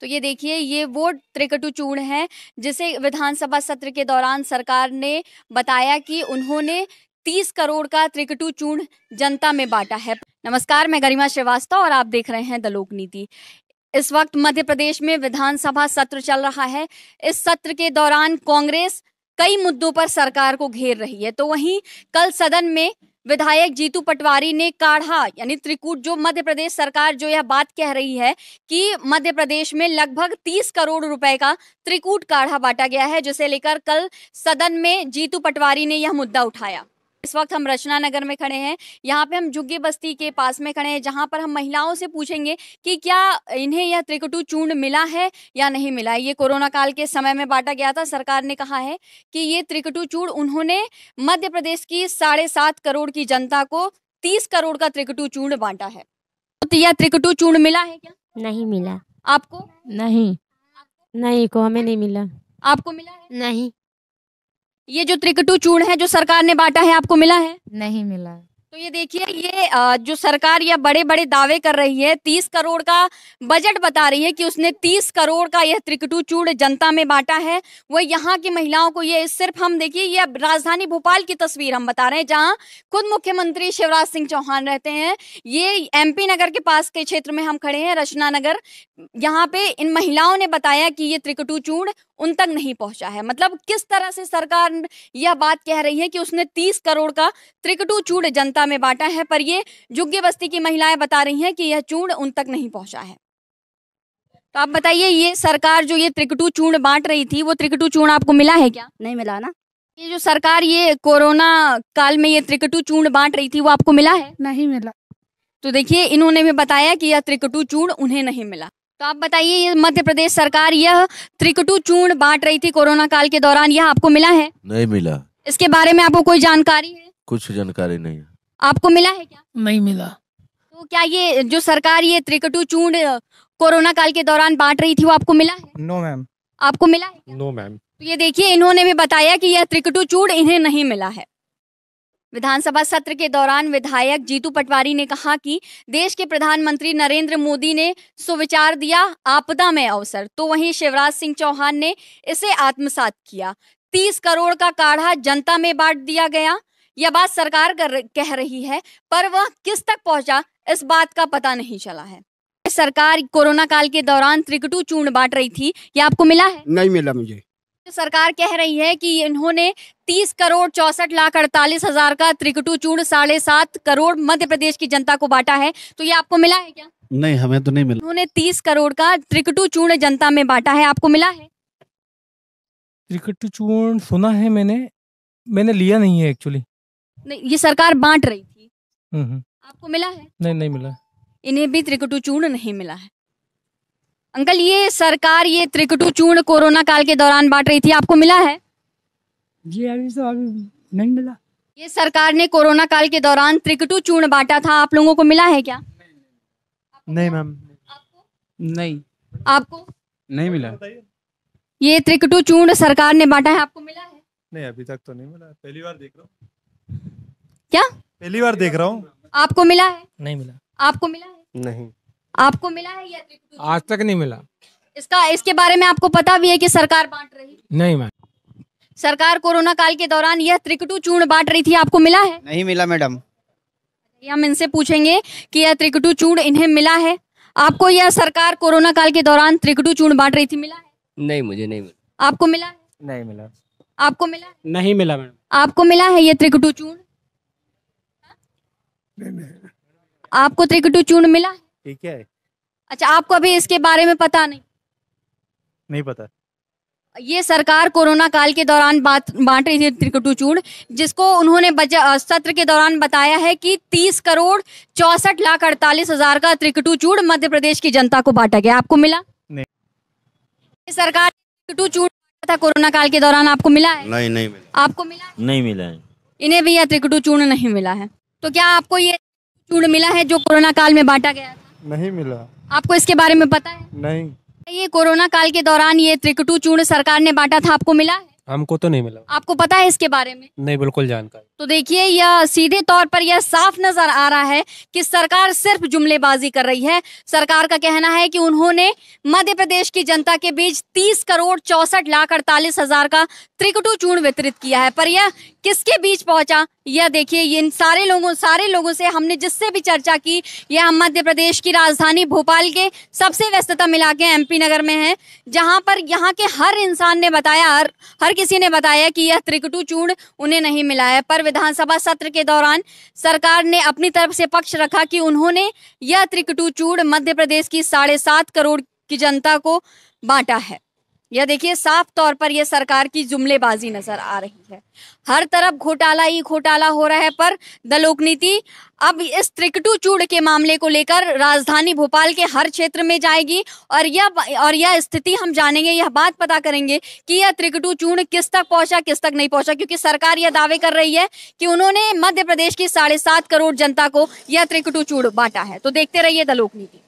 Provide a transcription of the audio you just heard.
तो ये देखिए ये वो त्रिकटु चूर्ण है जिसे विधानसभा सत्र के दौरान सरकार ने बताया कि उन्होंने तीस करोड़ का त्रिकटु चूर्ण जनता में बांटा है नमस्कार मैं गरिमा श्रीवास्तव और आप देख रहे हैं द लोक नीति इस वक्त मध्य प्रदेश में विधानसभा सत्र चल रहा है इस सत्र के दौरान कांग्रेस कई मुद्दों पर सरकार को घेर रही है तो वहीं कल सदन में विधायक जीतू पटवारी ने काढ़ा यानी त्रिकूट जो मध्य प्रदेश सरकार जो यह बात कह रही है कि मध्य प्रदेश में लगभग 30 करोड़ रुपए का त्रिकूट काढ़ा बांटा गया है जिसे लेकर कल सदन में जीतू पटवारी ने यह मुद्दा उठाया इस वक्त हम रचना नगर में खड़े हैं यहाँ पे हम जुग्गे बस्ती के पास में खड़े हैं जहाँ पर हम महिलाओं से पूछेंगे कि क्या इन्हें यह त्रिकुटू चूर्ण मिला है या नहीं मिला है ये कोरोना काल के समय में बांटा गया था सरकार ने कहा है कि ये त्रिकुटू चूर्ण उन्होंने मध्य प्रदेश की साढ़े सात करोड़ की जनता को तीस करोड़ का त्रिकुटू चूर्ण बांटा है तो यह त्रिकुटू चूर्ण मिला है क्या नहीं मिला आपको नहीं नहीं को हमें नहीं मिला आपको मिला नहीं ये जो त्रिकटू चूर्ण है जो सरकार ने बांटा है आपको मिला है नहीं मिला है तो ये देखिए ये जो सरकार या बड़े बड़े दावे कर रही है तीस करोड़ का बजट बता रही है कि उसने तीस करोड़ का यह त्रिकटू चूड़ जनता में बांटा है वह यहाँ की महिलाओं को ये सिर्फ हम देखिए ये राजधानी भोपाल की तस्वीर हम बता रहे हैं जहाँ खुद मुख्यमंत्री शिवराज सिंह चौहान रहते हैं ये एम नगर के पास के क्षेत्र में हम खड़े हैं रचना नगर यहाँ पे इन महिलाओं ने बताया कि ये त्रिकटू चूड़ उन तक नहीं पहुंचा है मतलब किस तरह से सरकार यह बात कह रही है कि उसने तीस करोड़ का त्रिकटू चूड़ जनता जनता में बांटा है पर ये जुग्गे बस्ती की महिलाएं बता रही हैं कि यह चूड़ उन तक नहीं पहुंचा है तो आप बताइए ये सरकार जो ये त्रिकटू चूड़ बांट रही थी वो त्रिकटू चूड़ आपको मिला है क्या नहीं मिला ना ये जो सरकार ये कोरोना काल में ये त्रिकटू चूड़ बांट रही थी वो आपको मिला है नहीं मिला तो देखिए इन्होंने भी बताया कि यह त्रिकटू चूड़ उन्हें नहीं मिला तो आप बताइए ये मध्य प्रदेश सरकार यह त्रिकटू चूड़ बांट रही थी कोरोना काल के दौरान यह आपको मिला है नहीं मिला इसके बारे में आपको कोई जानकारी है कुछ जानकारी नहीं आपको मिला है क्या नहीं मिला तो क्या ये जो सरकार ये त्रिकटू चूंड कोरोना काल के दौरान बांट रही थी वो आपको मिला है नो मैम आपको मिला है नो मैम तो ये देखिए इन्होंने भी बताया कि यह त्रिकटू चूड़ इन्हें नहीं मिला है विधानसभा सत्र के दौरान विधायक जीतू पटवारी ने कहा कि देश के प्रधानमंत्री नरेंद्र मोदी ने सुविचार दिया आपदा में अवसर तो वहीं शिवराज सिंह चौहान ने इसे आत्मसात किया तीस करोड़ का काढ़ा जनता में बांट दिया गया यह बात सरकार कर कह रही है पर वह किस तक पहुंचा इस बात का पता नहीं चला है सरकार कोरोना काल के दौरान त्रिकटू चूर्ण बांट रही थी यह आपको मिला है नहीं मिला मुझे तो सरकार कह रही है कि इन्होंने 30 करोड़ चौसठ लाख अड़तालीस हजार का त्रिकटू चूर्ण साढ़े सात करोड़ मध्य प्रदेश की जनता को बांटा है तो ये आपको मिला है क्या नहीं हमें तो नहीं मिला उन्होंने 30 करोड़ का त्रिकटू चूर्ण जनता में बांटा है आपको मिला है त्रिकटू चूर्ण सुना है मैंने मैंने लिया नहीं है एक्चुअली नहीं ये सरकार बांट रही थी हम्म, हम्म। आपको मिला है नहीं नहीं मिला इन्हें भी त्रिकुटू चूर्ण नहीं मिला है अंकल ये सरकार ये त्रिकुटू चूर्ण कोरोना काल के दौरान बांट रही थी आपको मिला है जी अभी तो अभी नहीं मिला ये सरकार ने कोरोना काल के दौरान त्रिकुटू चूर्ण बांटा था आप लोगों को मिला है क्या नहीं मैम नहीं आपको नहीं मिला ये त्रिकुटू चूर्ण सरकार ने बांटा है आपको मिला है नहीं अभी तक तो नहीं मिला पहली बार देख रहा हूँ क्या पहली बार देख रहा हूँ आपको मिला है नहीं मिला आपको मिला है नहीं आपको मिला है या आज तक नहीं मिला इसका इसके बारे में आपको पता भी है कि सरकार बांट रही नहीं मैम सरकार कोरोना काल के दौरान यह त्रिकुटू चूर्ण बांट रही थी आपको मिला है नहीं मिला मैडम हम इनसे पूछेंगे कि यह त्रिकुटू चूर्ण इन्हें मिला है आपको यह सरकार कोरोना काल के दौरान त्रिकटू चूर्ण बांट रही थी मिला है नहीं मुझे नहीं मिला आपको मिला है नहीं मिला आपको मिला नहीं मिला मैडम आपको मिला है यह त्रिकुटू चूर्ण आपको त्रिकुटू चूर्ण मिला ठीक है अच्छा आपको अभी इसके बारे में पता नहीं नहीं पता ये सरकार कोरोना काल के दौरान बात बांट रही थी त्रिकुटू चूर्ण जिसको उन्होंने सत्र के दौरान बताया है कि 30 करोड़ चौसठ लाख अड़तालीस हजार का त्रिकुटू चूर्ण मध्य प्रदेश की जनता को बांटा गया आपको मिला नहीं सरकार त्रिकुटू चूर्ण था कोरोना काल के दौरान आपको मिला है नहीं नहीं मिला। आपको मिला नहीं मिला है इन्हें भी यह त्रिकुटू चूर्ण नहीं मिला है तो क्या आपको ये चूड़ मिला है जो कोरोना काल में बांटा गया था नहीं मिला आपको इसके बारे में पता है नहीं ये कोरोना काल के दौरान ये त्रिकटू चूर्ण सरकार ने बांटा था आपको मिला है हमको तो नहीं मिला आपको पता है इसके बारे में नहीं बिल्कुल जानकारी तो देखिए यह सीधे तौर पर यह साफ नजर आ रहा है कि सरकार सिर्फ जुमलेबाजी कर रही है सरकार का कहना है कि उन्होंने मध्य प्रदेश की जनता के बीच 30 करोड़ चौसठ लाख अड़तालीस हजार का त्रिकुटू चूर्ण वितरित किया है पर यह किसके बीच पहुंचा यह देखिए इन सारे लोगों सारे लोगों से हमने जिससे भी चर्चा की यह हम मध्य प्रदेश की राजधानी भोपाल के सबसे व्यस्तम इलाके पी नगर में है जहां पर यहाँ के हर इंसान ने बताया हर हर किसी ने बताया कि यह त्रिकुटू चूर्ण उन्हें नहीं मिला है पर विधानसभा सत्र के दौरान सरकार ने अपनी तरफ से पक्ष रखा कि उन्होंने यह त्रिकटू चूड़ मध्य प्रदेश की साढ़े सात करोड़ की जनता को बांटा है यह देखिए साफ तौर पर यह सरकार की जुमलेबाजी नजर आ रही है हर तरफ घोटाला ही घोटाला हो रहा है पर द नीति अब इस त्रिकटू चूड़ के मामले को लेकर राजधानी भोपाल के हर क्षेत्र में जाएगी और यह और यह स्थिति हम जानेंगे यह बात पता करेंगे कि यह त्रिकटू चूड़ किस तक पहुंचा किस तक नहीं पहुंचा क्योंकि सरकार यह दावे कर रही है कि उन्होंने मध्य प्रदेश की साढ़े सात करोड़ जनता को यह त्रिकटू चूड़ बांटा है तो देखते रहिए द नीति